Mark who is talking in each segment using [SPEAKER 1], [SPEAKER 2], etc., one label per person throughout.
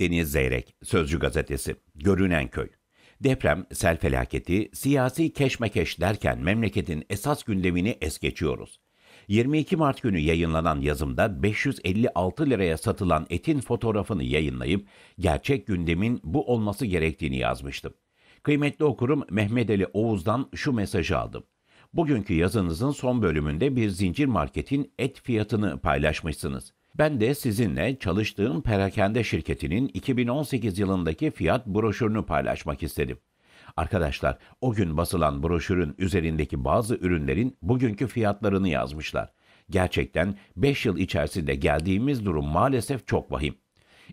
[SPEAKER 1] Deniz Zeyrek, Sözcü Gazetesi, Görünen Köy. Deprem, sel felaketi, siyasi keşmekeş derken memleketin esas gündemini es geçiyoruz. 22 Mart günü yayınlanan yazımda 556 liraya satılan etin fotoğrafını yayınlayıp gerçek gündemin bu olması gerektiğini yazmıştım. Kıymetli okurum Mehmet Ali Oğuz'dan şu mesajı aldım. Bugünkü yazınızın son bölümünde bir zincir marketin et fiyatını paylaşmışsınız. Ben de sizinle çalıştığım perakende şirketinin 2018 yılındaki fiyat broşürünü paylaşmak istedim. Arkadaşlar o gün basılan broşürün üzerindeki bazı ürünlerin bugünkü fiyatlarını yazmışlar. Gerçekten 5 yıl içerisinde geldiğimiz durum maalesef çok vahim.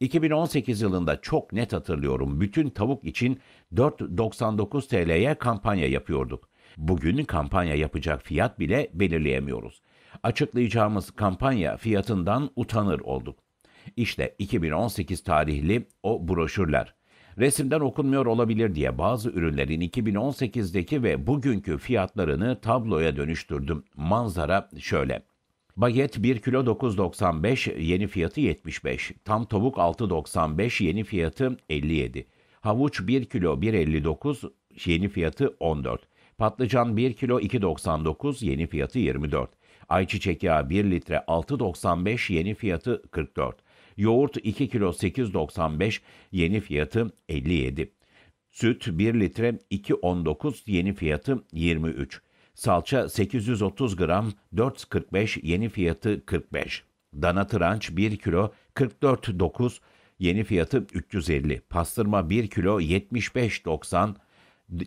[SPEAKER 1] 2018 yılında çok net hatırlıyorum bütün tavuk için 4.99 TL'ye kampanya yapıyorduk. Bugün kampanya yapacak fiyat bile belirleyemiyoruz. Açıklayacağımız kampanya fiyatından utanır olduk. İşte 2018 tarihli o broşürler. Resimden okunmuyor olabilir diye bazı ürünlerin 2018'deki ve bugünkü fiyatlarını tabloya dönüştürdüm. Manzara şöyle. Baget 1 kilo 9.95 yeni fiyatı 75. Tam tavuk 6.95 yeni fiyatı 57. Havuç 1 kilo 1.59 yeni fiyatı 14. Patlıcan 1 kilo 2.99 yeni fiyatı 24. Ayçiçek yağı 1 litre 6.95 yeni fiyatı 44. Yoğurt 2 kilo 8.95 yeni fiyatı 57. Süt 1 litre 2.19 yeni fiyatı 23. Salça 830 gram 4.45 yeni fiyatı 45. Dana tranç 1 kilo 44.9 yeni fiyatı 350. Pastırma 1 kilo 75.90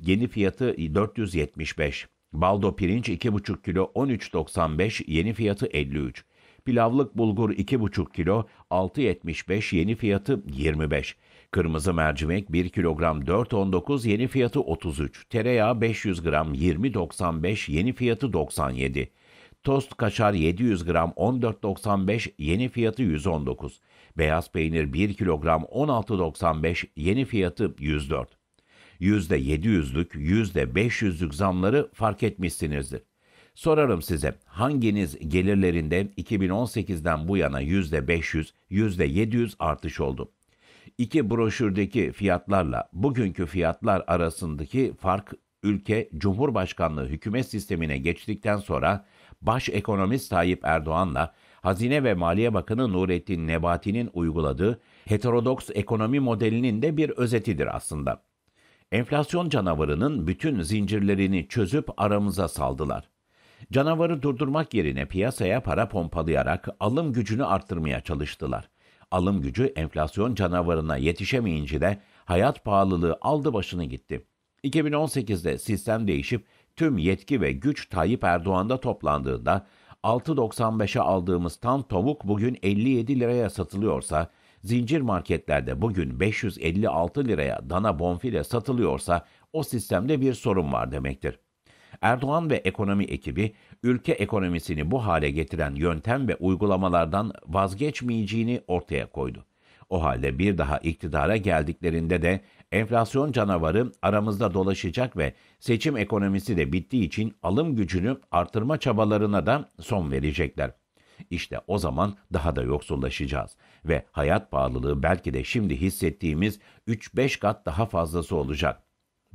[SPEAKER 1] yeni fiyatı 475. Baldo pirinç 2,5 kilo 13.95 yeni fiyatı 53. Pilavlık bulgur 2,5 kilo 6.75 yeni fiyatı 25. Kırmızı mercimek 1 kilogram 4.19 yeni fiyatı 33. Tereyağı 500 gram 20.95 yeni fiyatı 97. Tost kaşar 700 gram 14.95 yeni fiyatı 119. Beyaz peynir 1 kilogram 16.95 yeni fiyatı 104 yüzde yedi yüzde beş zamları fark etmişsinizdir. Sorarım size hanginiz gelirlerinde 2018'den bu yana yüzde 500, yüzde 700 artış oldu? İki broşürdeki fiyatlarla bugünkü fiyatlar arasındaki fark ülke Cumhurbaşkanlığı hükümet sistemine geçtikten sonra baş ekonomist Tayyip Erdoğan'la Hazine ve Maliye Bakanı Nurettin Nebati'nin uyguladığı heterodoks ekonomi modelinin de bir özetidir aslında. Enflasyon canavarının bütün zincirlerini çözüp aramıza saldılar. Canavarı durdurmak yerine piyasaya para pompalayarak alım gücünü arttırmaya çalıştılar. Alım gücü enflasyon canavarına yetişemeyince de hayat pahalılığı aldı başını gitti. 2018'de sistem değişip tüm yetki ve güç Tayyip Erdoğan'da toplandığında 6.95'e aldığımız tam tavuk bugün 57 liraya satılıyorsa zincir marketlerde bugün 556 liraya dana bonfile satılıyorsa o sistemde bir sorun var demektir. Erdoğan ve ekonomi ekibi ülke ekonomisini bu hale getiren yöntem ve uygulamalardan vazgeçmeyeceğini ortaya koydu. O halde bir daha iktidara geldiklerinde de enflasyon canavarı aramızda dolaşacak ve seçim ekonomisi de bittiği için alım gücünü artırma çabalarına da son verecekler. İşte o zaman daha da yoksullaşacağız ve hayat pahalılığı belki de şimdi hissettiğimiz 3-5 kat daha fazlası olacak.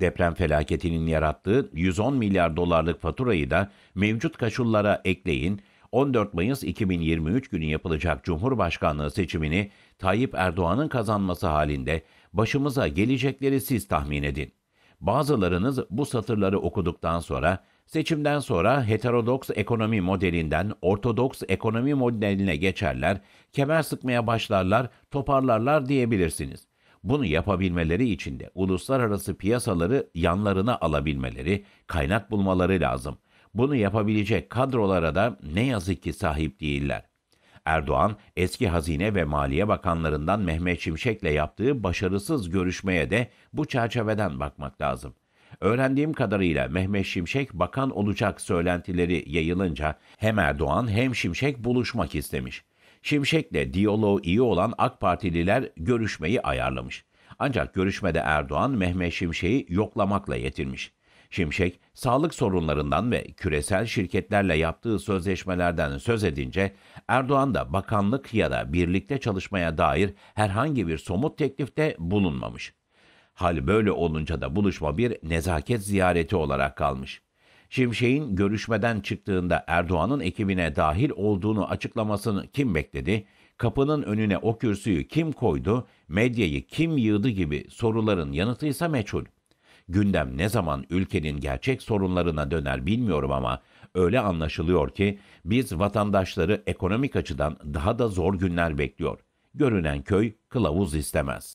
[SPEAKER 1] Deprem felaketinin yarattığı 110 milyar dolarlık faturayı da mevcut kaşullara ekleyin, 14 Mayıs 2023 günü yapılacak Cumhurbaşkanlığı seçimini Tayyip Erdoğan'ın kazanması halinde başımıza gelecekleri siz tahmin edin. Bazılarınız bu satırları okuduktan sonra Seçimden sonra heterodoks ekonomi modelinden ortodoks ekonomi modeline geçerler, kemer sıkmaya başlarlar, toparlarlar diyebilirsiniz. Bunu yapabilmeleri için de uluslararası piyasaları yanlarına alabilmeleri, kaynak bulmaları lazım. Bunu yapabilecek kadrolara da ne yazık ki sahip değiller. Erdoğan, eski Hazine ve Maliye Bakanlarından Mehmet Şimşek'le yaptığı başarısız görüşmeye de bu çerçeveden bakmak lazım.'' Öğrendiğim kadarıyla Mehmet Şimşek bakan olacak söylentileri yayılınca hem Erdoğan hem Şimşek buluşmak istemiş. Şimşek'le diyaloğu iyi olan AK Partililer görüşmeyi ayarlamış. Ancak görüşmede Erdoğan Mehmet Şimşek'i yoklamakla yetinmiş. Şimşek, sağlık sorunlarından ve küresel şirketlerle yaptığı sözleşmelerden söz edince Erdoğan da bakanlık ya da birlikte çalışmaya dair herhangi bir somut teklifte bulunmamış. Hal böyle olunca da buluşma bir nezaket ziyareti olarak kalmış. Şimşek'in görüşmeden çıktığında Erdoğan'ın ekibine dahil olduğunu açıklamasını kim bekledi? Kapının önüne o kürsüyü kim koydu? Medyayı kim yığdı gibi soruların yanıtıysa meçhul. Gündem ne zaman ülkenin gerçek sorunlarına döner bilmiyorum ama öyle anlaşılıyor ki biz vatandaşları ekonomik açıdan daha da zor günler bekliyor. Görünen köy kılavuz istemez.